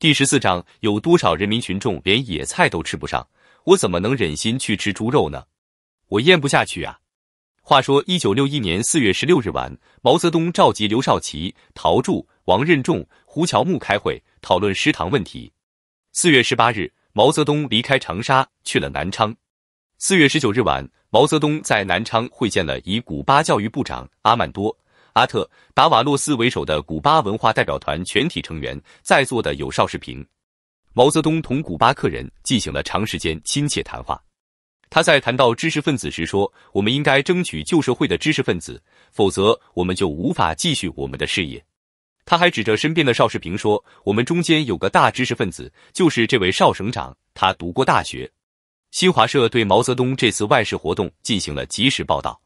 第十四章，有多少人民群众连野菜都吃不上？我怎么能忍心去吃猪肉呢？我咽不下去啊！话说，一九六一年四月十六日晚，毛泽东召集刘少奇、陶铸、王任重、胡乔木开会，讨论食堂问题。四月十八日，毛泽东离开长沙，去了南昌。四月十九日晚，毛泽东在南昌会见了以古巴教育部长阿曼多。阿特·达瓦洛斯为首的古巴文化代表团全体成员在座的有邵世平、毛泽东同古巴客人进行了长时间亲切谈话。他在谈到知识分子时说：“我们应该争取旧社会的知识分子，否则我们就无法继续我们的事业。”他还指着身边的邵世平说：“我们中间有个大知识分子，就是这位邵省长，他读过大学。”新华社对毛泽东这次外事活动进行了及时报道。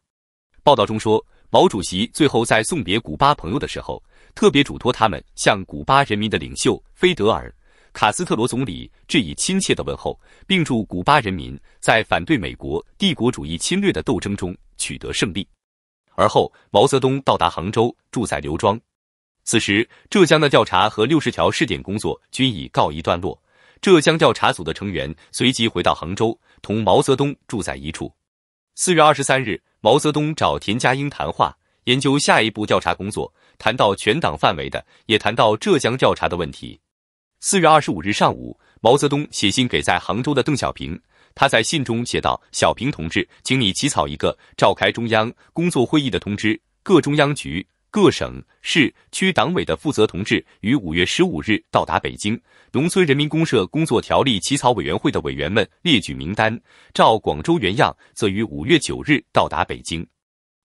报道中说。毛主席最后在送别古巴朋友的时候，特别嘱托他们向古巴人民的领袖菲德尔·卡斯特罗总理致以亲切的问候，并祝古巴人民在反对美国帝国主义侵略的斗争中取得胜利。而后，毛泽东到达杭州，住在刘庄。此时，浙江的调查和六十条试点工作均已告一段落，浙江调查组的成员随即回到杭州，同毛泽东住在一处。四月二十三日。毛泽东找田家英谈话，研究下一步调查工作，谈到全党范围的，也谈到浙江调查的问题。四月二十五日上午，毛泽东写信给在杭州的邓小平，他在信中写道：“小平同志，请你起草一个召开中央工作会议的通知，各中央局。”各省市区党委的负责同志于五月十五日到达北京。农村人民公社工作条例起草委员会的委员们列举名单，照广州原样，则于五月九日到达北京。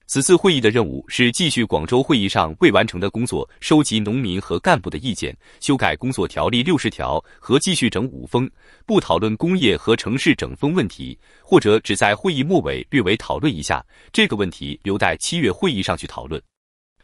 此次会议的任务是继续广州会议上未完成的工作，收集农民和干部的意见，修改工作条例六十条，和继续整五风，不讨论工业和城市整风问题，或者只在会议末尾略微讨论一下这个问题，留待七月会议上去讨论。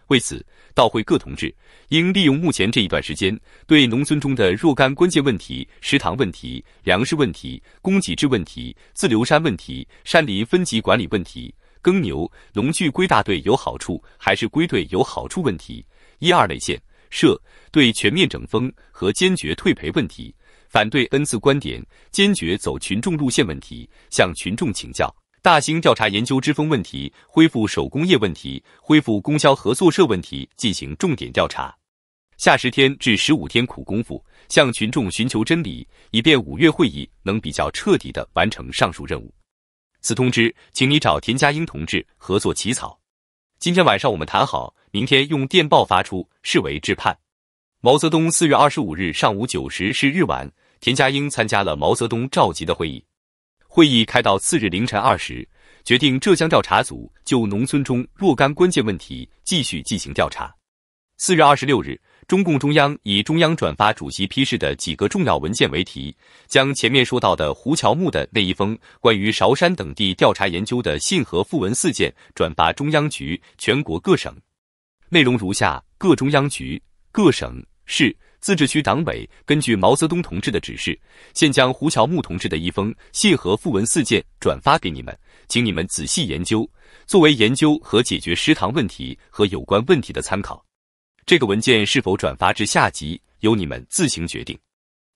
为此，到会各同志应利用目前这一段时间，对农村中的若干关键问题，食堂问题、粮食问题、公给制问题、自留山问题、山林分级管理问题、耕牛、农具归大队有好处还是归队有好处问题，一二类县设对全面整风和坚决退赔问题，反对恩赐观点，坚决走群众路线问题，向群众请教。大兴调查研究之风问题，恢复手工业问题，恢复供销合作社问题进行重点调查，下十天至十五天苦功夫向群众寻求真理，以便五月会议能比较彻底的完成上述任务。此通知，请你找田家英同志合作起草。今天晚上我们谈好，明天用电报发出，视为致判。毛泽东四月二十五日上午九时是日晚，田家英参加了毛泽东召集的会议。会议开到次日凌晨二时，决定浙江调查组就农村中若干关键问题继续进行调查。四月二十六日，中共中央以“中央转发主席批示的几个重要文件”为题，将前面说到的胡乔木的那一封关于韶山等地调查研究的信和复文四件转发中央局全国各省。内容如下：各中央局、各省、市。自治区党委根据毛泽东同志的指示，现将胡乔木同志的一封信和附文四件转发给你们，请你们仔细研究，作为研究和解决食堂问题和有关问题的参考。这个文件是否转发至下级，由你们自行决定。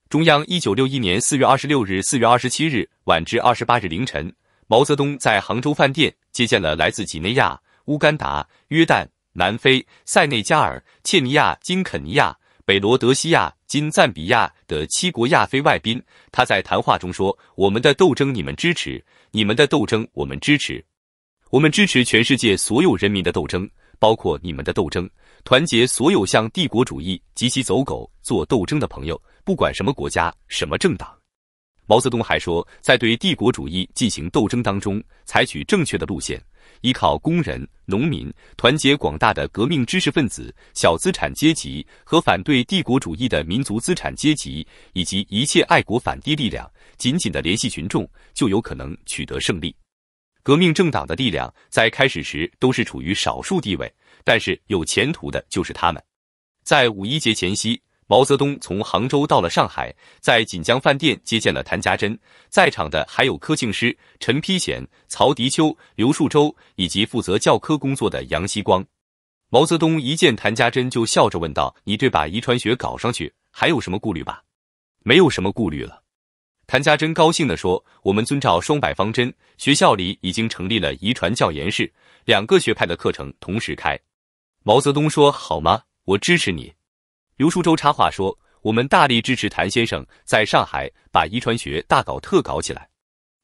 中央一九六一年四月二十六日、四月二十七日晚至二十八日凌晨，毛泽东在杭州饭店接见了来自几内亚、乌干达、约旦、南非、塞内加尔、切尼亚、金肯尼亚。北罗德西亚（今赞比亚）的七国亚非外宾，他在谈话中说：“我们的斗争，你们支持；你们的斗争，我们支持。我们支持全世界所有人民的斗争，包括你们的斗争。团结所有向帝国主义及其走狗做斗争的朋友，不管什么国家、什么政党。”毛泽东还说，在对帝国主义进行斗争当中，采取正确的路线。依靠工人、农民，团结广大的革命知识分子、小资产阶级和反对帝国主义的民族资产阶级以及一切爱国反帝力量，紧紧地联系群众，就有可能取得胜利。革命政党的力量在开始时都是处于少数地位，但是有前途的就是他们。在五一节前夕。毛泽东从杭州到了上海，在锦江饭店接见了谭家珍，在场的还有柯庆施、陈丕显、曹迪秋、刘树周以及负责教科工作的杨锡光。毛泽东一见谭家珍，就笑着问道：“你对把遗传学搞上去还有什么顾虑吧？”“没有什么顾虑了。”谭家珍高兴地说：“我们遵照双百方针，学校里已经成立了遗传教研室，两个学派的课程同时开。”毛泽东说：“好吗？我支持你。”刘书周插话说：“我们大力支持谭先生在上海把遗传学大搞特搞起来。”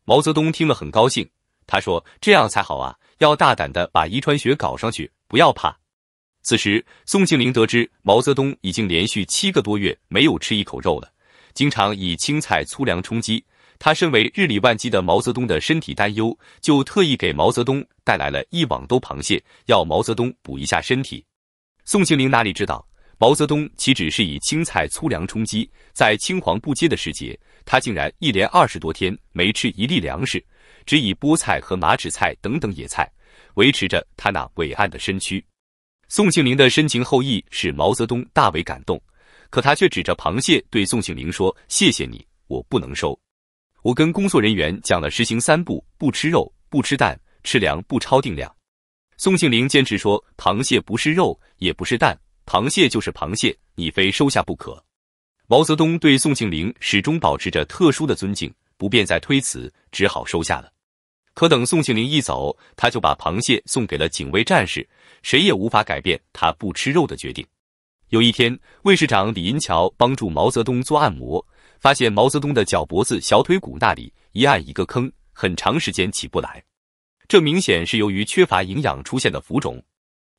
毛泽东听了很高兴，他说：“这样才好啊，要大胆的把遗传学搞上去，不要怕。”此时，宋庆龄得知毛泽东已经连续七个多月没有吃一口肉了，经常以青菜粗粮充饥。他身为日理万机的毛泽东的身体担忧，就特意给毛泽东带来了一网兜螃蟹，要毛泽东补一下身体。宋庆龄哪里知道？毛泽东岂止是以青菜粗粮充饥，在青黄不接的时节，他竟然一连二十多天没吃一粒粮食，只以菠菜和马齿菜等等野菜维持着他那伟岸的身躯。宋庆龄的深情厚谊使毛泽东大为感动，可他却指着螃蟹对宋庆龄说：“谢谢你，我不能收。”我跟工作人员讲了实行三不：不吃肉，不吃蛋，吃粮不超定量。宋庆龄坚持说：“螃蟹不是肉，也不是蛋。”螃蟹就是螃蟹，你非收下不可。毛泽东对宋庆龄始终保持着特殊的尊敬，不便再推辞，只好收下了。可等宋庆龄一走，他就把螃蟹送给了警卫战士，谁也无法改变他不吃肉的决定。有一天，卫士长李银桥帮助毛泽东做按摩，发现毛泽东的脚脖子、小腿骨那里一按一个坑，很长时间起不来，这明显是由于缺乏营养出现的浮肿。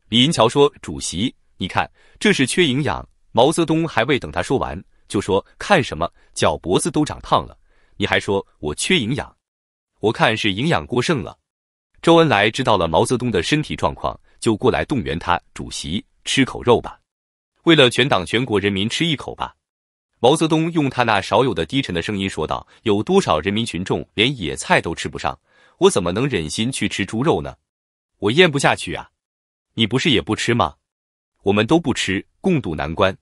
李银桥说：“主席。”你看，这是缺营养。毛泽东还未等他说完，就说：“看什么，脚脖子都长胖了，你还说我缺营养？我看是营养过剩了。”周恩来知道了毛泽东的身体状况，就过来动员他：“主席，吃口肉吧，为了全党全国人民吃一口吧。”毛泽东用他那少有的低沉的声音说道：“有多少人民群众连野菜都吃不上，我怎么能忍心去吃猪肉呢？我咽不下去啊！你不是也不吃吗？”我们都不吃，共度难关，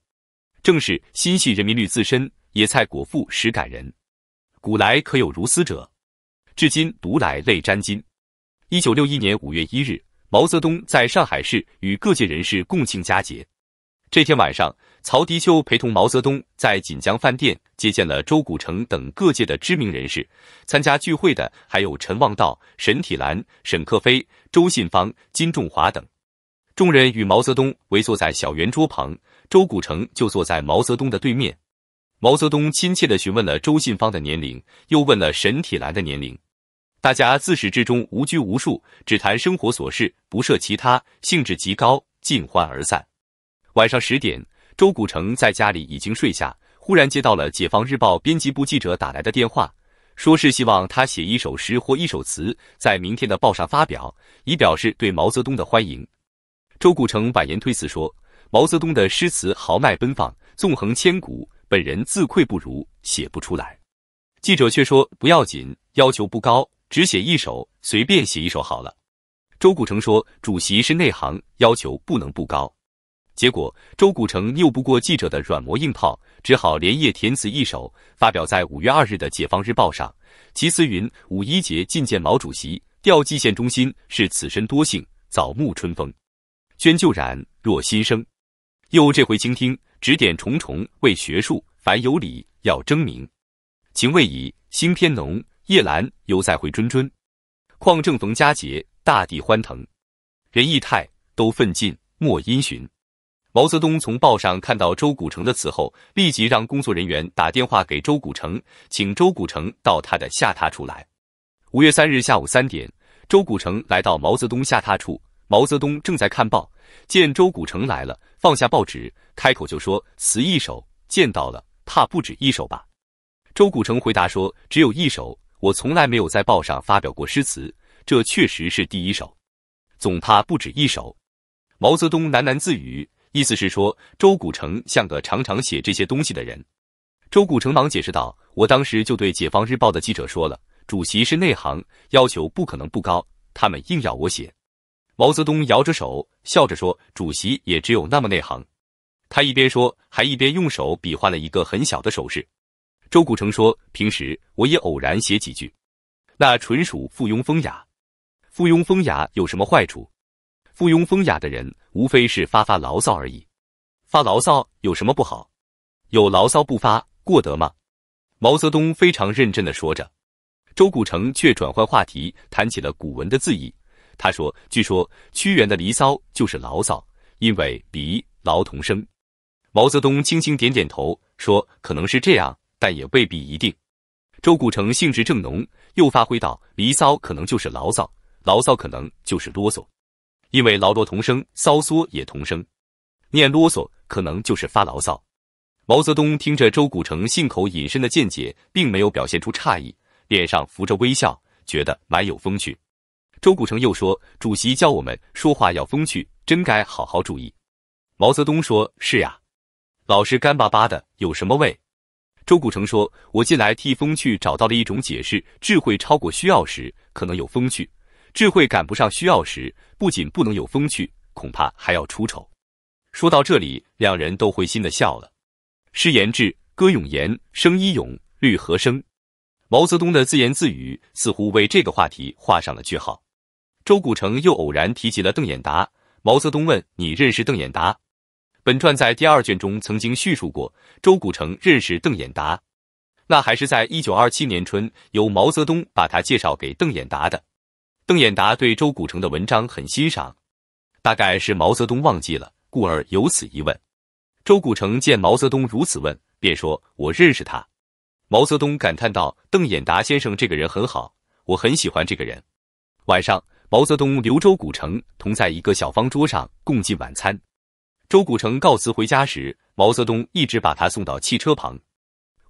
正是心系人民律自身，野菜果腹实感人。古来可有如斯者？至今读来泪沾襟。一九六一年五月一日，毛泽东在上海市与各界人士共庆佳节。这天晚上，曹迪秋陪同毛泽东在锦江饭店接见了周古城等各界的知名人士。参加聚会的还有陈望道、沈体兰、沈克飞、周信芳、金仲华等。众人与毛泽东围坐在小圆桌旁，周古城就坐在毛泽东的对面。毛泽东亲切地询问了周信芳的年龄，又问了沈体兰的年龄。大家自始至终无拘无束，只谈生活琐事，不涉其他，兴致极高，尽欢而散。晚上十点，周古城在家里已经睡下，忽然接到了《解放日报》编辑部记者打来的电话，说是希望他写一首诗或一首词，在明天的报上发表，以表示对毛泽东的欢迎。周谷城婉言推辞说：“毛泽东的诗词豪迈奔放，纵横千古，本人自愧不如，写不出来。”记者却说：“不要紧，要求不高，只写一首，随便写一首好了。”周谷城说：“主席是内行，要求不能不高。”结果，周谷城拗不过记者的软磨硬泡，只好连夜填词一首，发表在五月二日的《解放日报》上，齐词云：“五一节觐见毛主席，调蓟县中心，是此身多幸，早沐春风。”捐旧染若新生，又这回倾听指点重重为学术。凡有理要争明，情未已心偏浓。夜阑犹再回谆谆。况正逢佳节，大地欢腾，仁义泰都奋进，莫因循。毛泽东从报上看到周古城的词后，立即让工作人员打电话给周古城，请周古城到他的下榻处来。五月三日下午三点，周古城来到毛泽东下榻处。毛泽东正在看报，见周古城来了，放下报纸，开口就说：“词一首，见到了，怕不止一首吧？”周古城回答说：“只有一首，我从来没有在报上发表过诗词，这确实是第一首，总怕不止一首。”毛泽东喃喃自语，意思是说周古城像个常常写这些东西的人。周古城忙解释道：“我当时就对《解放日报》的记者说了，主席是内行，要求不可能不高，他们硬要我写。”毛泽东摇着手，笑着说：“主席也只有那么内行。”他一边说，还一边用手比划了一个很小的手势。周古城说：“平时我也偶然写几句，那纯属附庸风雅。附庸风雅有什么坏处？附庸风雅的人无非是发发牢骚而已。发牢骚有什么不好？有牢骚不发过得吗？”毛泽东非常认真地说着，周古城却转换话题，谈起了古文的字义。他说：“据说屈原的《离骚》就是牢骚，因为离牢同声。”毛泽东轻轻点点头，说：“可能是这样，但也未必一定。”周古城兴致正浓，又发挥道：“《离骚》可能就是牢骚，牢骚可能就是啰嗦，因为牢啰同声，骚缩也同声。念啰嗦可能就是发牢骚。”毛泽东听着周古城信口引申的见解，并没有表现出诧异，脸上浮着微笑，觉得蛮有风趣。周谷城又说：“主席教我们说话要风趣，真该好好注意。”毛泽东说：“是呀，老是干巴巴的，有什么味？”周谷城说：“我近来替风趣找到了一种解释：智慧超过需要时，可能有风趣；智慧赶不上需要时，不仅不能有风趣，恐怕还要出丑。”说到这里，两人都会心的笑了。诗言志，歌咏言，声依咏，律和声。毛泽东的自言自语似乎为这个话题画上了句号。周古城又偶然提及了邓演达，毛泽东问：“你认识邓演达？”本传在第二卷中曾经叙述过，周古城认识邓演达，那还是在一九二七年春，由毛泽东把他介绍给邓演达的。邓演达对周古城的文章很欣赏，大概是毛泽东忘记了，故而有此一问。周古城见毛泽东如此问，便说：“我认识他。”毛泽东感叹道：“邓演达先生这个人很好，我很喜欢这个人。”晚上。毛泽东、刘周古城同在一个小方桌上共进晚餐。周古城告辞回家时，毛泽东一直把他送到汽车旁。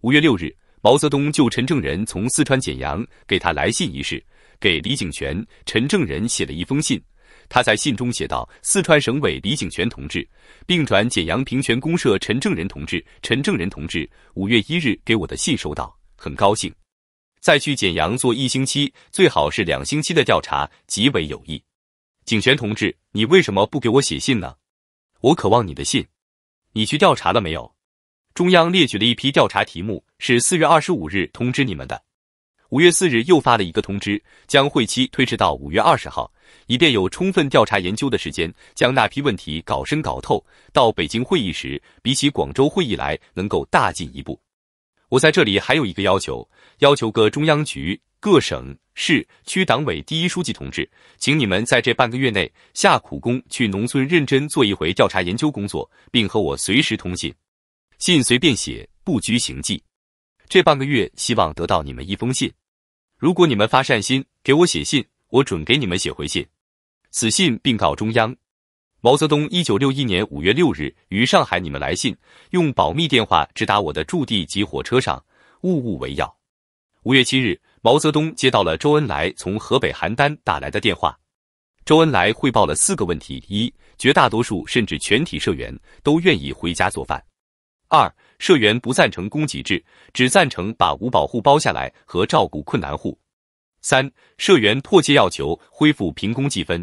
五月六日，毛泽东就陈正人从四川简阳给他来信一事，给李井泉、陈正人写了一封信。他在信中写道：“四川省委李井泉同志，并转简阳平泉公社陈正人同志，陈正人同志五月一日给我的信收到，很高兴。”再去简阳做一星期，最好是两星期的调查，极为有益。景玄同志，你为什么不给我写信呢？我渴望你的信。你去调查了没有？中央列举了一批调查题目，是四月二十五日通知你们的。五月四日又发了一个通知，将会期推迟到五月二十号，以便有充分调查研究的时间，将那批问题搞深搞透。到北京会议时，比起广州会议来，能够大进一步。我在这里还有一个要求，要求各中央局、各省、市、区党委第一书记同志，请你们在这半个月内下苦工去农村，认真做一回调查研究工作，并和我随时通信，信随便写，不拘形迹。这半个月希望得到你们一封信。如果你们发善心给我写信，我准给你们写回信，此信并告中央。毛泽东一九六一年五月六日于上海，你们来信用保密电话直达我的驻地及火车上，勿勿为要。五月七日，毛泽东接到了周恩来从河北邯郸打来的电话，周恩来汇报了四个问题：一、绝大多数甚至全体社员都愿意回家做饭；二、社员不赞成供给制，只赞成把五保户包下来和照顾困难户；三、社员迫切要求恢复凭工计分；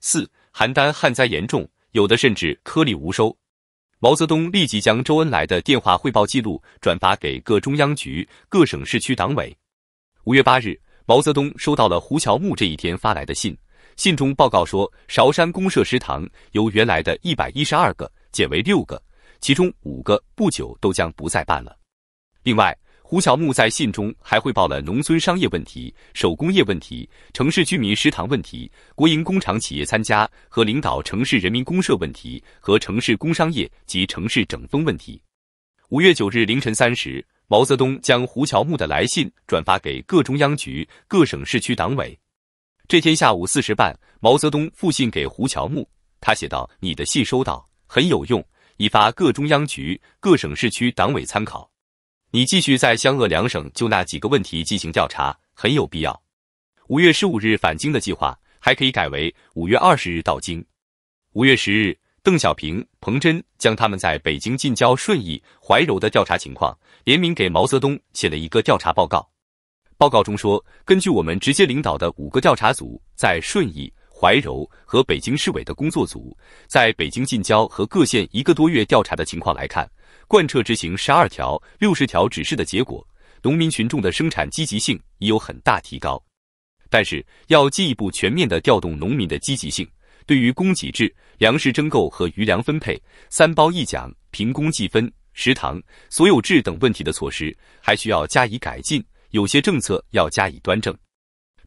四。邯郸旱灾严重，有的甚至颗粒无收。毛泽东立即将周恩来的电话汇报记录转发给各中央局、各省市区党委。五月八日，毛泽东收到了胡乔木这一天发来的信，信中报告说，韶山公社食堂由原来的一百一十二个减为六个，其中五个不久都将不再办了。另外，胡乔木在信中还汇报了农村商业问题、手工业问题、城市居民食堂问题、国营工厂企业参加和领导城市人民公社问题和城市工商业及城市整风问题。五月九日凌晨三时，毛泽东将胡乔木的来信转发给各中央局、各省市区党委。这天下午四时半，毛泽东复信给胡乔木，他写道：“你的信收到，很有用，已发各中央局、各省市区党委参考。”你继续在湘鄂两省就那几个问题进行调查很有必要。五月十五日返京的计划还可以改为五月二十日到京。五月十日，邓小平、彭真将他们在北京近郊顺义、怀柔的调查情况联名给毛泽东写了一个调查报告。报告中说，根据我们直接领导的五个调查组在顺义、怀柔和北京市委的工作组在北京近郊和各县一个多月调查的情况来看。贯彻执行十二条、六十条指示的结果，农民群众的生产积极性已有很大提高。但是，要进一步全面地调动农民的积极性，对于供给制、粮食征购和余粮分配、三包一奖、凭工计分、食堂所有制等问题的措施，还需要加以改进，有些政策要加以端正。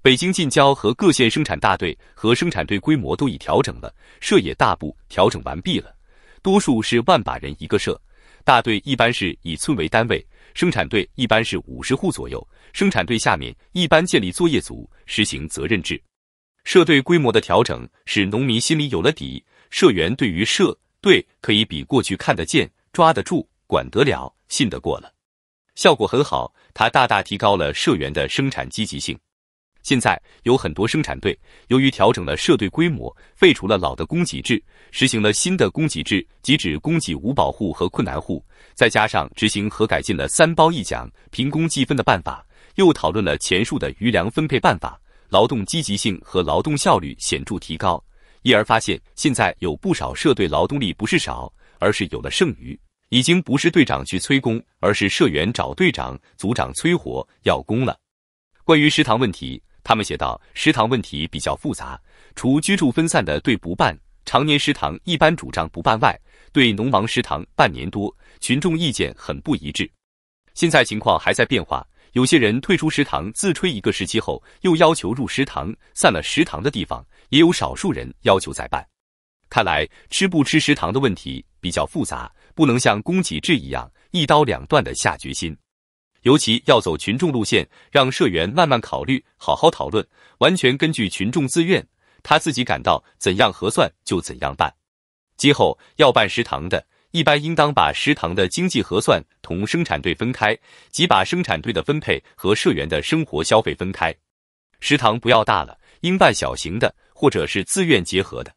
北京近郊和各县生产大队和生产队规模都已调整了，社也大部调整完毕了，多数是万把人一个社。大队一般是以村为单位，生产队一般是五十户左右，生产队下面一般建立作业组，实行责任制。社队规模的调整，使农民心里有了底，社员对于社队可以比过去看得见、抓得住、管得了、信得过了，效果很好。它大大提高了社员的生产积极性。现在有很多生产队，由于调整了社队规模，废除了老的供给制，实行了新的供给制，即指供给五保户和困难户。再加上执行和改进了三包一奖、凭工计分的办法，又讨论了前述的余粮分配办法，劳动积极性和劳动效率显著提高。因而发现，现在有不少社队劳动力不是少，而是有了剩余，已经不是队长去催工，而是社员找队长、组长催活要工了。关于食堂问题。他们写道：食堂问题比较复杂，除居住分散的对不办，常年食堂一般主张不办外，对农忙食堂半年多，群众意见很不一致。现在情况还在变化，有些人退出食堂，自吹一个时期后又要求入食堂；散了食堂的地方，也有少数人要求再办。看来吃不吃食堂的问题比较复杂，不能像供给制一样一刀两断的下决心。尤其要走群众路线，让社员慢慢考虑，好好讨论，完全根据群众自愿。他自己感到怎样合算就怎样办。今后要办食堂的，一般应当把食堂的经济核算同生产队分开，即把生产队的分配和社员的生活消费分开。食堂不要大了，应办小型的，或者是自愿结合的。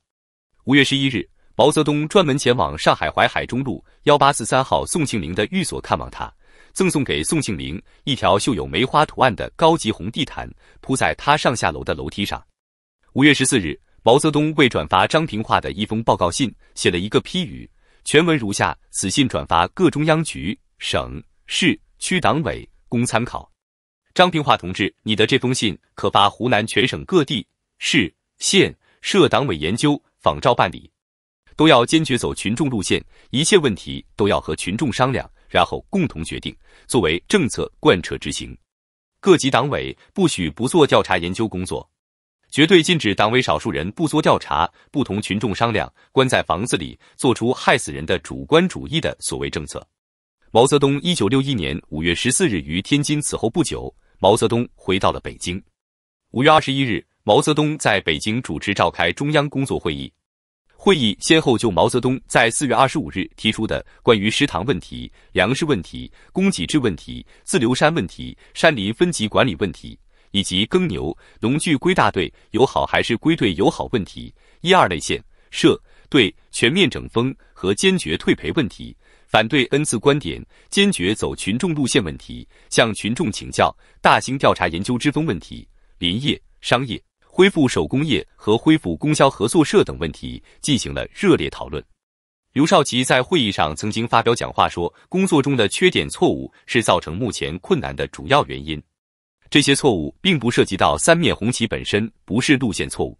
五月十一日，毛泽东专门前往上海淮海中路幺八四三号宋庆龄的寓所看望他。赠送给宋庆龄一条绣有梅花图案的高级红地毯，铺在她上下楼的楼梯上。五月十四日，毛泽东为转发张平化的一封报告信写了一个批语，全文如下：此信转发各中央局、省、市、区党委供参考。张平化同志，你的这封信可发湖南全省各地、市县设党委研究仿照办理，都要坚决走群众路线，一切问题都要和群众商量。然后共同决定，作为政策贯彻执行。各级党委不许不做调查研究工作，绝对禁止党委少数人不做调查，不同群众商量，关在房子里做出害死人的主观主义的所谓政策。毛泽东一九六一年五月十四日于天津。此后不久，毛泽东回到了北京。五月二十一日，毛泽东在北京主持召开中央工作会议。会议先后就毛泽东在四月二十五日提出的关于食堂问题、粮食问题、供给制问题、自留山问题、山林分级管理问题，以及耕牛、农具归大队友好还是归队友好问题、一二类线设队全面整风和坚决退赔问题、反对 N 次观点、坚决走群众路线问题、向群众请教、大型调查研究之风问题、林业、商业。恢复手工业和恢复供销合作社等问题进行了热烈讨论。刘少奇在会议上曾经发表讲话说：“工作中的缺点错误是造成目前困难的主要原因。这些错误并不涉及到三面红旗本身，不是路线错误。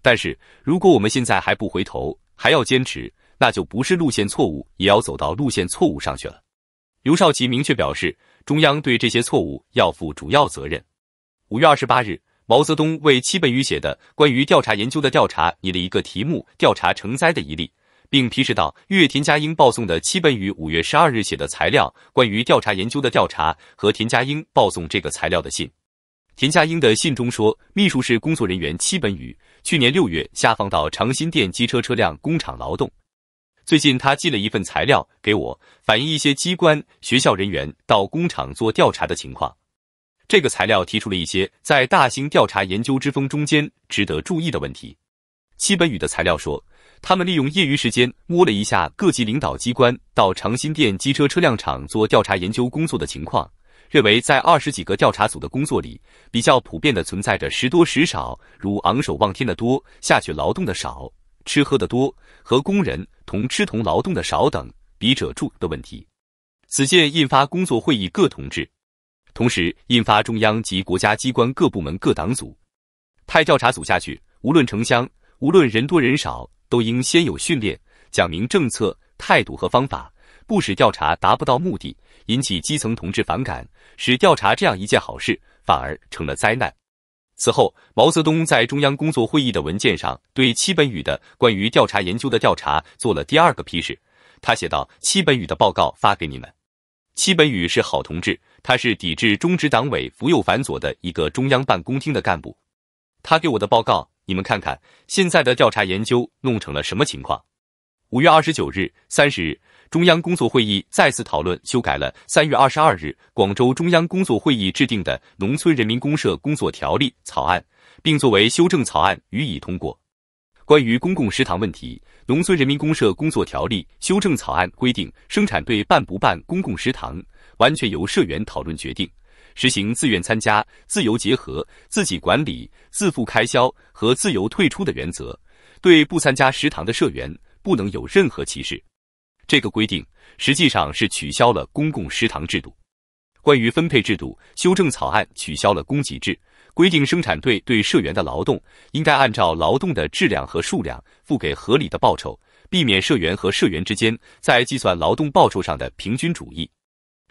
但是，如果我们现在还不回头，还要坚持，那就不是路线错误，也要走到路线错误上去了。”刘少奇明确表示，中央对这些错误要负主要责任。五月二十八日。毛泽东为戚本禹写的《关于调查研究的调查》拟了一个题目：调查成灾的一例，并批示到岳田家英报送的戚本禹五月十二日写的材料《关于调查研究的调查》和田家英报送这个材料的信。田家英的信中说，秘书室工作人员戚本禹去年六月下放到长辛店机车车辆工厂劳动，最近他寄了一份材料给我，反映一些机关学校人员到工厂做调查的情况。这个材料提出了一些在大型调查研究之风中间值得注意的问题。戚本禹的材料说，他们利用业余时间摸了一下各级领导机关到长辛店机车车辆厂做调查研究工作的情况，认为在二十几个调查组的工作里，比较普遍的存在着时多时少，如昂首望天的多，下去劳动的少，吃喝的多和工人同吃同劳动的少等。笔者注的问题，此件印发工作会议各同志。同时，印发中央及国家机关各部门各党组派调查组下去，无论城乡，无论人多人少，都应先有训练，讲明政策、态度和方法，不使调查达不到目的，引起基层同志反感，使调查这样一件好事反而成了灾难。此后，毛泽东在中央工作会议的文件上对戚本禹的关于调查研究的调查做了第二个批示，他写道：“戚本禹的报告发给你们。”戚本禹是好同志，他是抵制中执党委扶右反左的一个中央办公厅的干部。他给我的报告，你们看看现在的调查研究弄成了什么情况？五月二十九日、三十日，中央工作会议再次讨论修改了三月二十二日广州中央工作会议制定的《农村人民公社工作条例草案》，并作为修正草案予以通过。关于公共食堂问题，《农村人民公社工作条例修正草案》规定，生产队办不办公共食堂，完全由社员讨论决定，实行自愿参加、自由结合、自己管理、自负开销和自由退出的原则。对不参加食堂的社员，不能有任何歧视。这个规定实际上是取消了公共食堂制度。关于分配制度，修正草案取消了供给制。规定生产队对社员的劳动，应该按照劳动的质量和数量付给合理的报酬，避免社员和社员之间在计算劳动报酬上的平均主义。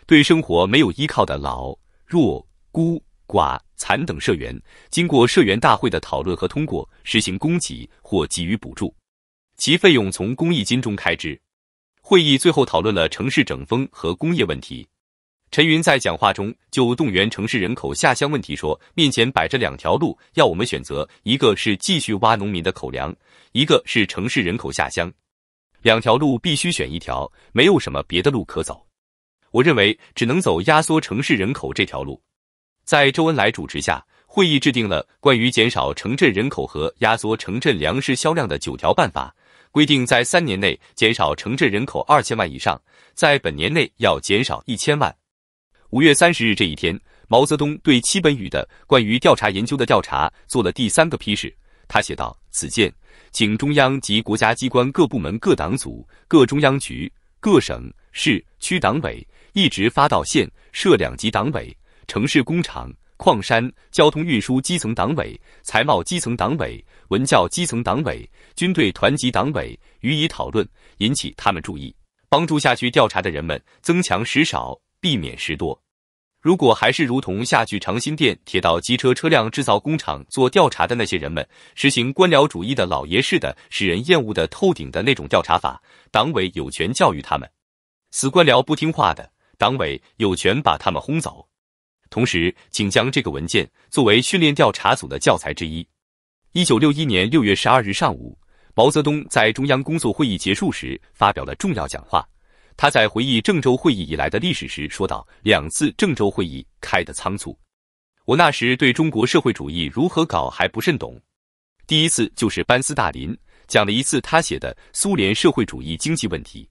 对生活没有依靠的老、弱、孤、寡、残等社员，经过社员大会的讨论和通过，实行供给或给予补助，其费用从公益金中开支。会议最后讨论了城市整风和工业问题。陈云在讲话中就动员城市人口下乡问题说：“面前摆着两条路，要我们选择，一个是继续挖农民的口粮，一个是城市人口下乡，两条路必须选一条，没有什么别的路可走。我认为只能走压缩城市人口这条路。”在周恩来主持下，会议制定了关于减少城镇人口和压缩城镇粮食销量的九条办法，规定在三年内减少城镇人口二千万以上，在本年内要减少一千万。五月三十日这一天，毛泽东对戚本禹的关于调查研究的调查做了第三个批示。他写道：“此件，请中央及国家机关各部门、各党组、各中央局、各省、市、区党委，一直发到县设两级党委、城市工厂、矿山、交通运输基层党委、财贸基层党委、文教基层党委、军队团级党委，予以讨论，引起他们注意，帮助下去调查的人们增强时少。”避免失多。如果还是如同下去长辛店铁道机车车辆制造工厂做调查的那些人们，实行官僚主义的老爷式的、使人厌恶的透顶的那种调查法，党委有权教育他们。死官僚不听话的，党委有权把他们轰走。同时，请将这个文件作为训练调查组的教材之一。一九六一年六月十二日上午，毛泽东在中央工作会议结束时发表了重要讲话。他在回忆郑州会议以来的历史时说道：“两次郑州会议开得仓促，我那时对中国社会主义如何搞还不甚懂。第一次就是班斯大林，讲了一次他写的《苏联社会主义经济问题》；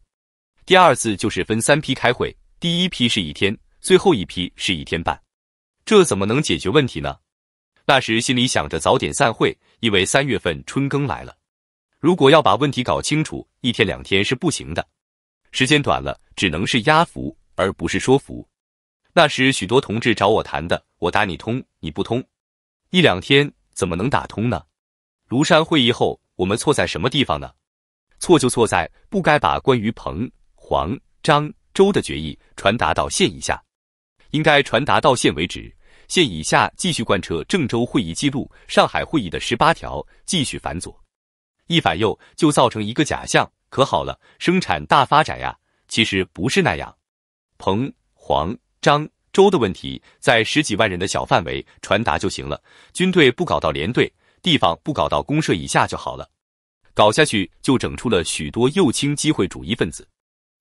第二次就是分三批开会，第一批是一天，最后一批是一天半。这怎么能解决问题呢？那时心里想着早点散会，因为三月份春耕来了。如果要把问题搞清楚，一天两天是不行的。”时间短了，只能是压服而不是说服。那时许多同志找我谈的，我打你通你不通，一两天怎么能打通呢？庐山会议后，我们错在什么地方呢？错就错在不该把关于彭、黄、张、周的决议传达到县以下，应该传达到县为止，县以下继续贯彻郑州会议记录、上海会议的十八条，继续反左，一反右就造成一个假象。可好了，生产大发展呀！其实不是那样，彭、黄、张、周的问题，在十几万人的小范围传达就行了，军队不搞到连队，地方不搞到公社以下就好了。搞下去就整出了许多右倾机会主义分子，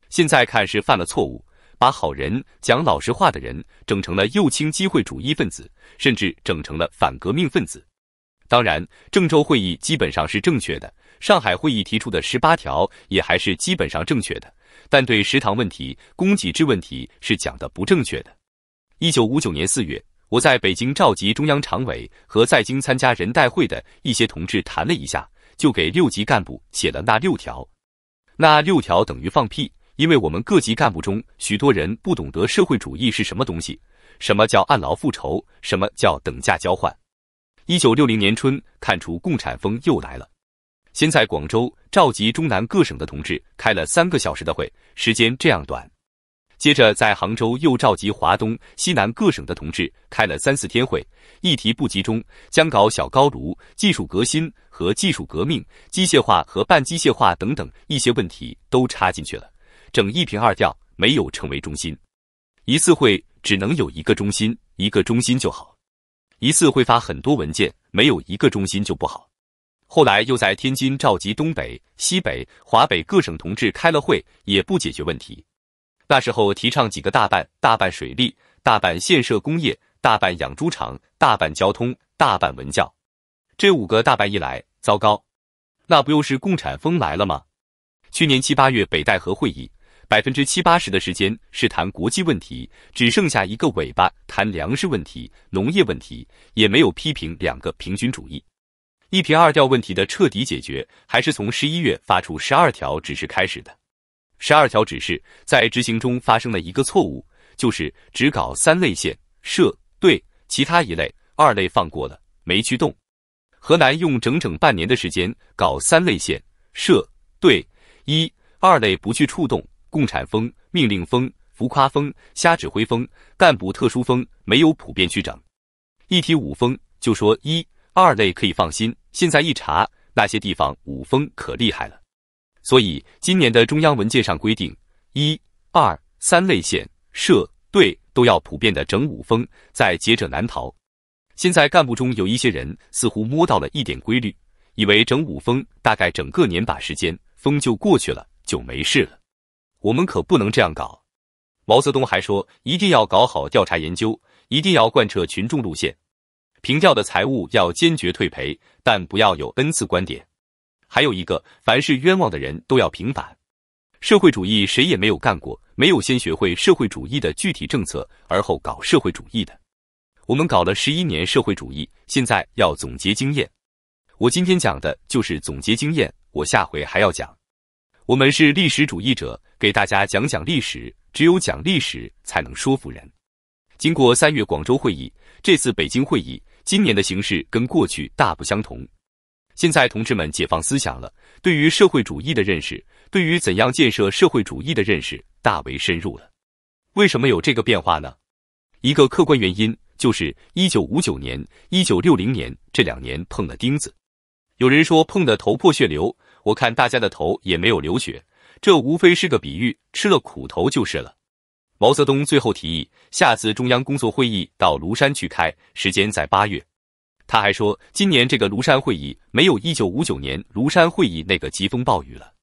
现在看是犯了错误，把好人讲老实话的人整成了右倾机会主义分子，甚至整成了反革命分子。当然，郑州会议基本上是正确的。上海会议提出的十八条也还是基本上正确的，但对食堂问题、供给制问题是讲的不正确的。一九五九年四月，我在北京召集中央常委和在京参加人代会的一些同志谈了一下，就给六级干部写了那六条。那六条等于放屁，因为我们各级干部中许多人不懂得社会主义是什么东西，什么叫按劳复仇，什么叫等价交换。一九六零年春，看出共产风又来了。先在广州召集中南各省的同志开了三个小时的会，时间这样短。接着在杭州又召集华东西南各省的同志开了三四天会，议题不集中，将搞小高炉技术革新和技术革命、机械化和半机械化等等一些问题都插进去了，整一平二调没有成为中心。一次会只能有一个中心，一个中心就好。一次会发很多文件，没有一个中心就不好。后来又在天津召集东北、西北、华北各省同志开了会，也不解决问题。那时候提倡几个大办：大办水利、大办建设工业、大办养猪场、大办交通、大办文教。这五个大办一来，糟糕，那不又是共产风来了吗？去年七八月北戴河会议，百分之七八十的时间是谈国际问题，只剩下一个尾巴谈粮食问题、农业问题，也没有批评两个平均主义。一平二调问题的彻底解决，还是从十一月发出十二条指示开始的。十二条指示在执行中发生了一个错误，就是只搞三类线社队，其他一类、二类放过了，没去动。河南用整整半年的时间搞三类线社队，一、二类不去触动，共产风、命令风、浮夸风、瞎指挥风、干部特殊风，没有普遍去整。一提五风，就说一。二类可以放心，现在一查那些地方五风可厉害了，所以今年的中央文件上规定，一、二、三类县社队都要普遍的整五风，在劫者难逃。现在干部中有一些人似乎摸到了一点规律，以为整五风大概整个年把时间风就过去了，就没事了。我们可不能这样搞。毛泽东还说，一定要搞好调查研究，一定要贯彻群众路线。平调的财物要坚决退赔，但不要有恩赐观点。还有一个，凡是冤枉的人都要平反。社会主义谁也没有干过，没有先学会社会主义的具体政策，而后搞社会主义的。我们搞了十一年社会主义，现在要总结经验。我今天讲的就是总结经验，我下回还要讲。我们是历史主义者，给大家讲讲历史，只有讲历史才能说服人。经过三月广州会议。这次北京会议，今年的形势跟过去大不相同。现在同志们解放思想了，对于社会主义的认识，对于怎样建设社会主义的认识大为深入了。为什么有这个变化呢？一个客观原因就是一九五九年、一九六零年这两年碰了钉子。有人说碰得头破血流，我看大家的头也没有流血，这无非是个比喻，吃了苦头就是了。毛泽东最后提议，下次中央工作会议到庐山去开，时间在八月。他还说，今年这个庐山会议没有一九五九年庐山会议那个疾风暴雨了。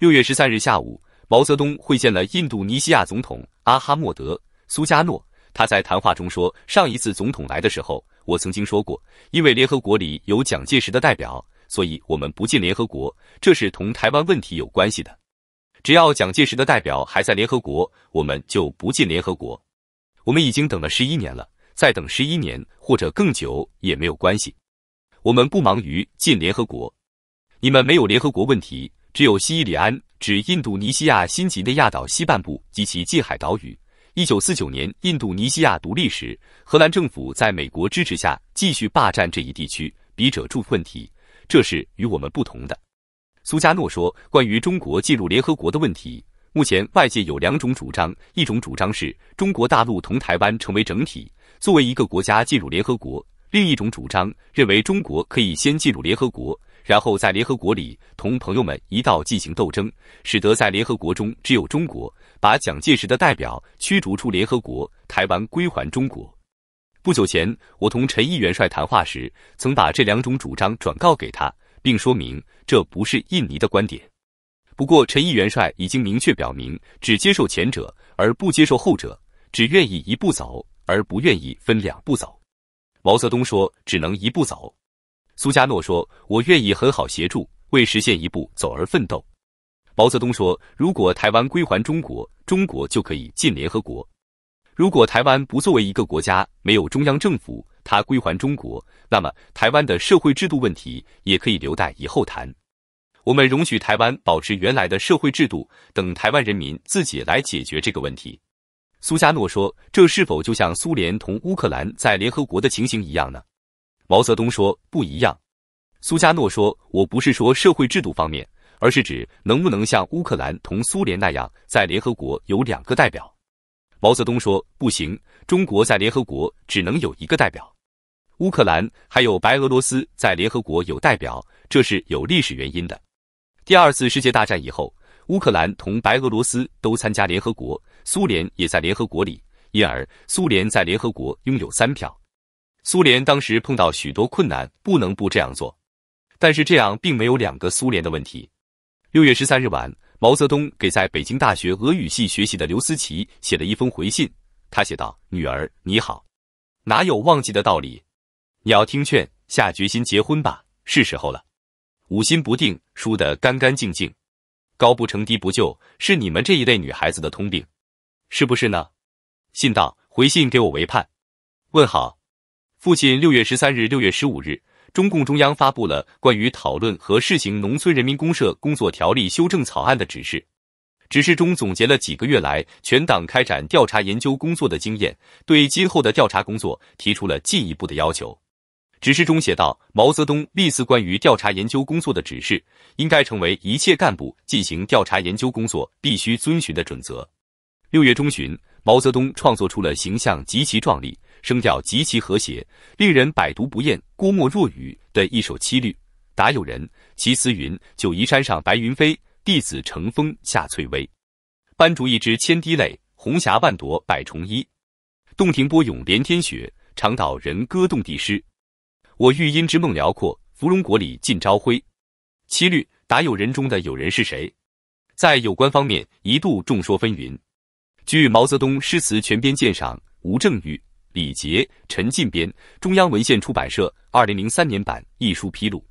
六月十三日下午，毛泽东会见了印度尼西亚总统阿哈莫德·苏加诺。他在谈话中说，上一次总统来的时候，我曾经说过，因为联合国里有蒋介石的代表，所以我们不进联合国，这是同台湾问题有关系的。只要蒋介石的代表还在联合国，我们就不进联合国。我们已经等了十一年了，再等十一年或者更久也没有关系。我们不忙于进联合国。你们没有联合国问题，只有西伊里安指印度尼西亚新几内亚岛西半部及其近海岛屿。一九四九年印度尼西亚独立时，荷兰政府在美国支持下继续霸占这一地区。笔者注问题，这是与我们不同的。苏加诺说：“关于中国进入联合国的问题，目前外界有两种主张。一种主张是中国大陆同台湾成为整体，作为一个国家进入联合国；另一种主张认为中国可以先进入联合国，然后在联合国里同朋友们一道进行斗争，使得在联合国中只有中国把蒋介石的代表驱逐出联合国，台湾归还中国。”不久前，我同陈毅元帅谈话时，曾把这两种主张转告给他。并说明这不是印尼的观点。不过，陈毅元帅已经明确表明，只接受前者，而不接受后者，只愿意一步走，而不愿意分两步走。毛泽东说：“只能一步走。”苏加诺说：“我愿意很好协助，为实现一步走而奋斗。”毛泽东说：“如果台湾归还中国，中国就可以进联合国；如果台湾不作为一个国家，没有中央政府。”他归还中国，那么台湾的社会制度问题也可以留待以后谈。我们容许台湾保持原来的社会制度，等台湾人民自己来解决这个问题。苏加诺说：“这是否就像苏联同乌克兰在联合国的情形一样呢？”毛泽东说：“不一样。”苏加诺说：“我不是说社会制度方面，而是指能不能像乌克兰同苏联那样，在联合国有两个代表。”毛泽东说：“不行，中国在联合国只能有一个代表。乌克兰还有白俄罗斯在联合国有代表，这是有历史原因的。第二次世界大战以后，乌克兰同白俄罗斯都参加联合国，苏联也在联合国里，因而苏联在联合国拥有三票。苏联当时碰到许多困难，不能不这样做。但是这样并没有两个苏联的问题。”六月十三日晚。毛泽东给在北京大学俄语系学习的刘思琪写了一封回信，他写道：“女儿你好，哪有忘记的道理？你要听劝，下决心结婚吧，是时候了。五心不定，输得干干净净，高不成低不就，是你们这一类女孩子的通病，是不是呢？”信道：“回信给我为盼，问好，父亲六月十三日，六月十五日。中共中央发布了关于讨论和试行《农村人民公社工作条例修正草案》的指示。指示中总结了几个月来全党开展调查研究工作的经验，对今后的调查工作提出了进一步的要求。指示中写道：“毛泽东历次关于调查研究工作的指示，应该成为一切干部进行调查研究工作必须遵循的准则。”六月中旬，毛泽东创作出了形象极其壮丽。声调极其和谐，令人百读不厌。郭沫若语的一首七律《答友人》，其词云：“九嶷山上白云飞，弟子乘风下翠微。斑竹一枝千滴泪，红霞万朵百重衣。洞庭波涌连天雪，长岛人歌动地诗。我欲因之梦辽阔，芙蓉国里尽朝晖。”七律《答友人》中的友人是谁？在有关方面一度众说纷纭。据《毛泽东诗词全编》鉴赏，吴正玉。李杰、陈进编，中央文献出版社，二零零三年版一书披露，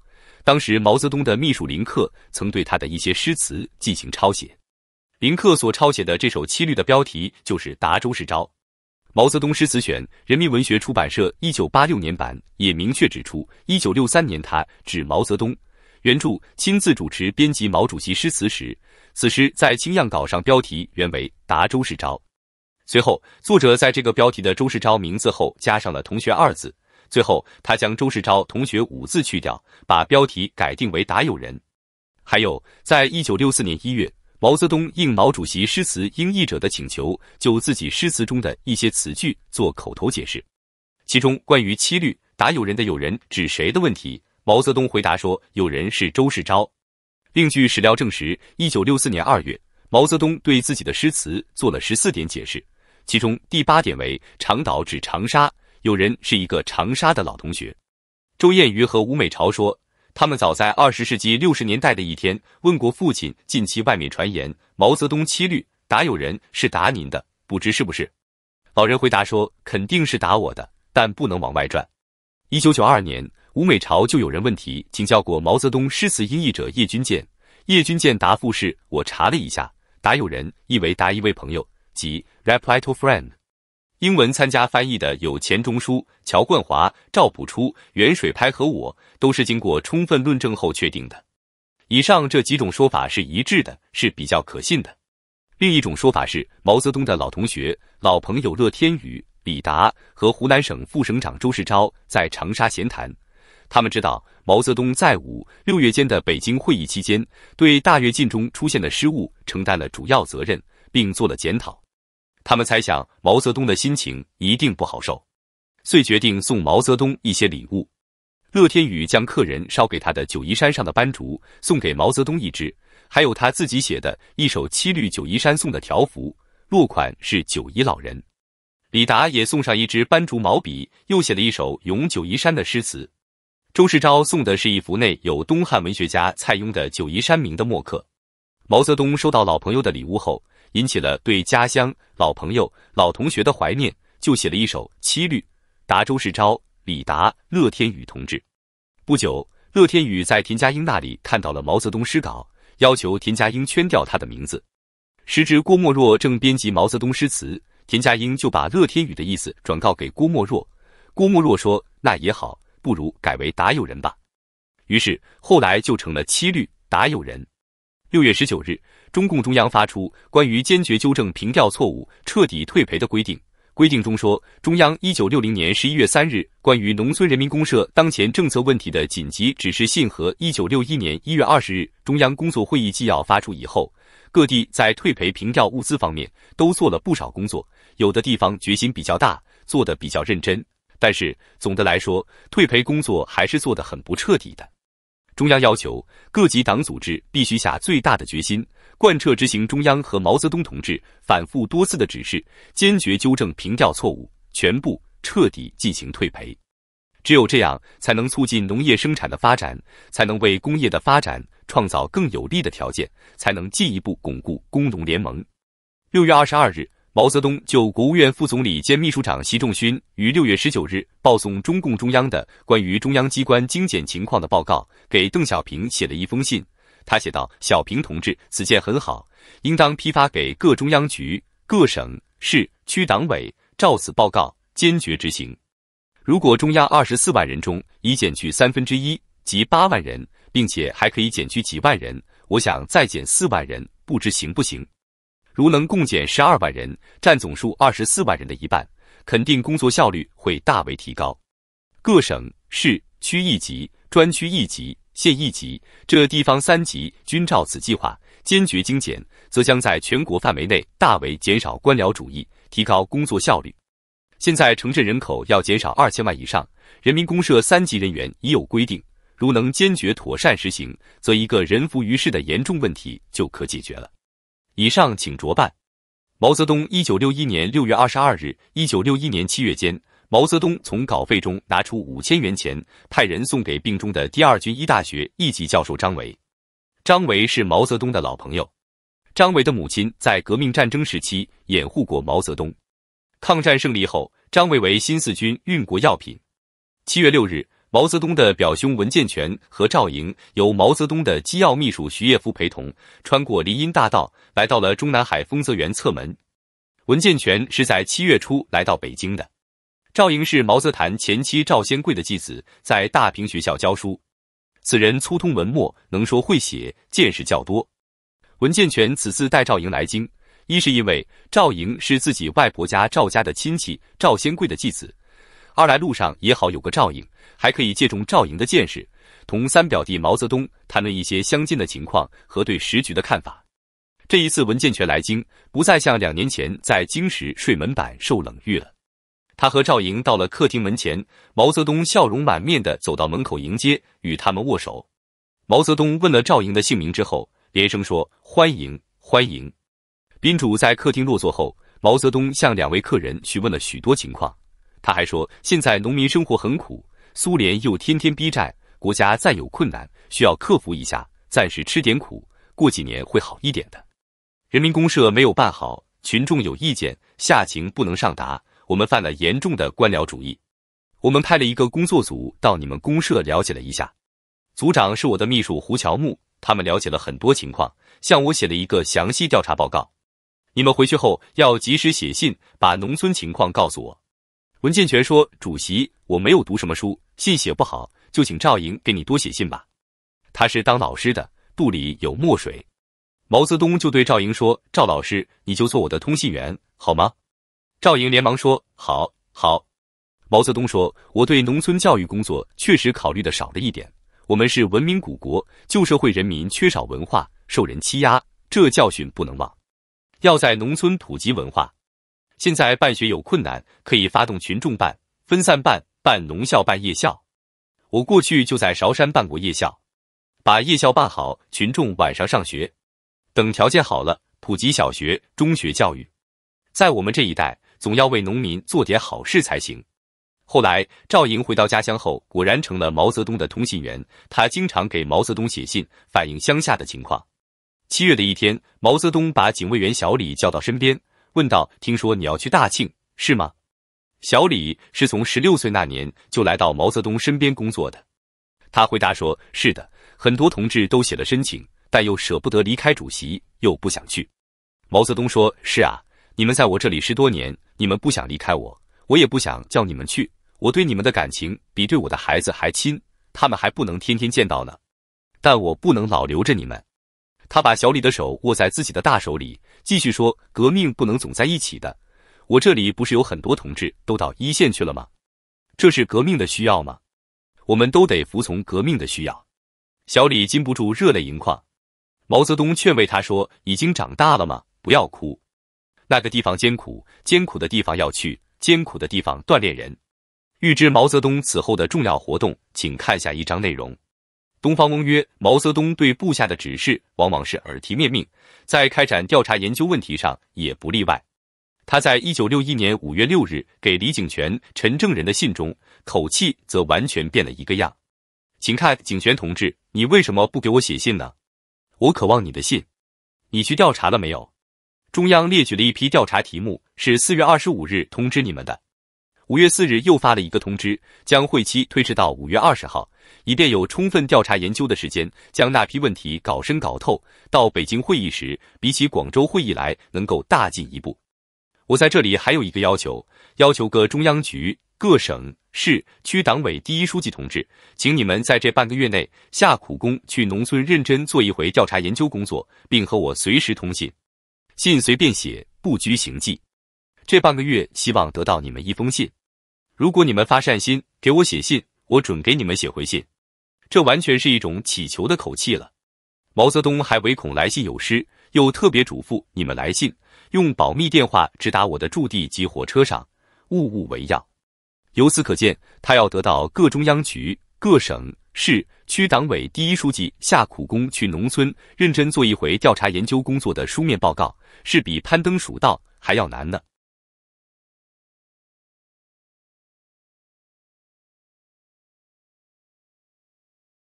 当时毛泽东的秘书林克曾对他的一些诗词进行抄写。林克所抄写的这首七律的标题就是《达州市招》。毛泽东诗词选，人民文学出版社，一九八六年版也明确指出，一九六三年他指毛泽东原著亲自主持编辑毛主席诗词时，此诗在清样稿上标题原为《达州市招》。随后，作者在这个标题的周世钊名字后加上了“同学”二字。最后，他将“周世钊同学”五字去掉，把标题改定为《打友人》。还有，在一九六四年一月，毛泽东应毛主席诗词英译者的请求，就自己诗词中的一些词句做口头解释。其中，关于《七律·打友人》的“友人”指谁的问题，毛泽东回答说：“友人是周世钊。”另据史料证实，一九六四年二月，毛泽东对自己的诗词做了十四点解释。其中第八点为长岛指长沙，有人是一个长沙的老同学，周燕瑜和吴美朝说，他们早在二十世纪六十年代的一天问过父亲，近期外面传言毛泽东《七律》打有人是打您的，不知是不是？老人回答说，肯定是打我的，但不能往外传。一九九二年，吴美朝就有人问题请教过毛泽东诗词音译者叶君健，叶君健答复是，我查了一下，打有人意为打一位朋友。即《Reply to Friend》，英文参加翻译的有钱钟书、乔冠华、赵朴初、袁水拍和我，都是经过充分论证后确定的。以上这几种说法是一致的，是比较可信的。另一种说法是，毛泽东的老同学、老朋友乐天宇、李达和湖南省副省长周世钊在长沙闲谈，他们知道毛泽东在五、六月间的北京会议期间，对大跃进中出现的失误承担了主要责任，并做了检讨。他们猜想毛泽东的心情一定不好受，遂决定送毛泽东一些礼物。乐天宇将客人捎给他的九嶷山上的斑竹送给毛泽东一支，还有他自己写的一首《七律·九嶷山颂》的条幅，落款是“九嶷老人”。李达也送上一支斑竹毛笔，又写了一首咏九嶷山的诗词。周世钊送的是一幅内有东汉文学家蔡邕的“九嶷山名”的墨客。毛泽东收到老朋友的礼物后。引起了对家乡、老朋友、老同学的怀念，就写了一首七律《答周世钊》。李达、乐天宇同志。不久，乐天宇在田家英那里看到了毛泽东诗稿，要求田家英圈掉他的名字。时值郭沫若正编辑毛泽东诗词，田家英就把乐天宇的意思转告给郭沫若。郭沫若说：“那也好，不如改为答友人吧。”于是后来就成了《七律答友人》。六月十九日。中共中央发出关于坚决纠正平调错误、彻底退赔的规定。规定中说，中央一九六零年十一月三日关于农村人民公社当前政策问题的紧急指示信和一九六一年一月二十日中央工作会议纪要发出以后，各地在退赔平调物资方面都做了不少工作，有的地方决心比较大，做的比较认真。但是总的来说，退赔工作还是做的很不彻底的。中央要求各级党组织必须下最大的决心。贯彻执行中央和毛泽东同志反复多次的指示，坚决纠正平调错误，全部彻底进行退赔。只有这样，才能促进农业生产的发展，才能为工业的发展创造更有利的条件，才能进一步巩固工农联盟。六月二十二日，毛泽东就国务院副总理兼秘书长习仲勋于六月十九日报送中共中央的关于中央机关精简情况的报告，给邓小平写了一封信。他写道：“小平同志，此件很好，应当批发给各中央局、各省、市、区党委。照此报告，坚决执行。如果中央二十四万人中已减去三分之一，即八万人，并且还可以减去几万人，我想再减四万人，不知行不行？如能共减十二万人，占总数二十四万人的一半，肯定工作效率会大为提高。各省、市、区一级，专区一级。”县一级，这地方三级均照此计划坚决精简，则将在全国范围内大为减少官僚主义，提高工作效率。现在城镇人口要减少二千万以上，人民公社三级人员已有规定，如能坚决妥善实行，则一个人浮于事的严重问题就可解决了。以上请着办。毛泽东，一九六一年六月二十二日，一九六一年七月间。毛泽东从稿费中拿出五千元钱，派人送给病中的第二军医大学一级教授张维。张维是毛泽东的老朋友，张维的母亲在革命战争时期掩护过毛泽东。抗战胜利后，张维为新四军运过药品。七月六日，毛泽东的表兄文建全和赵莹由毛泽东的机要秘书徐业夫陪同，穿过林荫大道，来到了中南海丰泽园侧门。文建全是在七月初来到北京的。赵莹是毛泽覃前妻赵先贵的继子，在大平学校教书。此人粗通文墨，能说会写，见识较多。文健全此次带赵莹来京，一是因为赵莹是自己外婆家赵家的亲戚赵先贵的继子，二来路上也好有个照应，还可以借重赵莹的见识，同三表弟毛泽东谈论一些相近的情况和对时局的看法。这一次文健全来京，不再像两年前在京时睡门板受冷遇了。他和赵莹到了客厅门前，毛泽东笑容满面地走到门口迎接，与他们握手。毛泽东问了赵莹的姓名之后，连声说：“欢迎，欢迎！”宾主在客厅落座后，毛泽东向两位客人询问了许多情况。他还说：“现在农民生活很苦，苏联又天天逼债，国家再有困难，需要克服一下，暂时吃点苦，过几年会好一点的。人民公社没有办好，群众有意见，下情不能上达。”我们犯了严重的官僚主义，我们派了一个工作组到你们公社了解了一下，组长是我的秘书胡乔木，他们了解了很多情况，向我写了一个详细调查报告。你们回去后要及时写信，把农村情况告诉我。文建全说：“主席，我没有读什么书，信写不好，就请赵莹给你多写信吧，他是当老师的，肚里有墨水。”毛泽东就对赵莹说：“赵老师，你就做我的通信员，好吗？”赵莹连忙说：“好，好。”毛泽东说：“我对农村教育工作确实考虑的少了一点。我们是文明古国，旧社会人民缺少文化，受人欺压，这教训不能忘。要在农村普及文化。现在办学有困难，可以发动群众办、分散办、办农校、办夜校。我过去就在韶山办过夜校，把夜校办好，群众晚上上学。等条件好了，普及小学、中学教育。在我们这一代。”总要为农民做点好事才行。后来，赵莹回到家乡后，果然成了毛泽东的通信员。他经常给毛泽东写信，反映乡下的情况。七月的一天，毛泽东把警卫员小李叫到身边，问道：“听说你要去大庆，是吗？”小李是从十六岁那年就来到毛泽东身边工作的。他回答说：“是的，很多同志都写了申请，但又舍不得离开主席，又不想去。”毛泽东说：“是啊，你们在我这里十多年。”你们不想离开我，我也不想叫你们去。我对你们的感情比对我的孩子还亲，他们还不能天天见到呢。但我不能老留着你们。他把小李的手握在自己的大手里，继续说：“革命不能总在一起的。我这里不是有很多同志都到一线去了吗？这是革命的需要吗？我们都得服从革命的需要。”小李禁不住热泪盈眶。毛泽东劝慰他说：“已经长大了吗？不要哭。”那个地方艰苦，艰苦的地方要去，艰苦的地方锻炼人。预知毛泽东此后的重要活动，请看下一章内容。东方翁曰：毛泽东对部下的指示往往是耳提面命，在开展调查研究问题上也不例外。他在一九六一年五月六日给李井泉、陈正人的信中，口气则完全变了一个样。请看井泉同志，你为什么不给我写信呢？我渴望你的信。你去调查了没有？中央列举了一批调查题目，是四月二十五日通知你们的。五月四日又发了一个通知，将会期推迟到五月二十号，以便有充分调查研究的时间，将那批问题搞深搞透。到北京会议时，比起广州会议来，能够大进一步。我在这里还有一个要求，要求各中央局、各省、市、区党委第一书记同志，请你们在这半个月内下苦功去农村认真做一回调查研究工作，并和我随时通信。信随便写，不拘形迹。这半个月，希望得到你们一封信。如果你们发善心给我写信，我准给你们写回信。这完全是一种乞求的口气了。毛泽东还唯恐来信有失，又特别嘱咐你们来信用保密电话直达我的驻地及火车上，务勿为要。由此可见，他要得到各中央局、各省。市区党委第一书记下苦功去农村，认真做一回调查研究工作的书面报告，是比攀登蜀道还要难呢。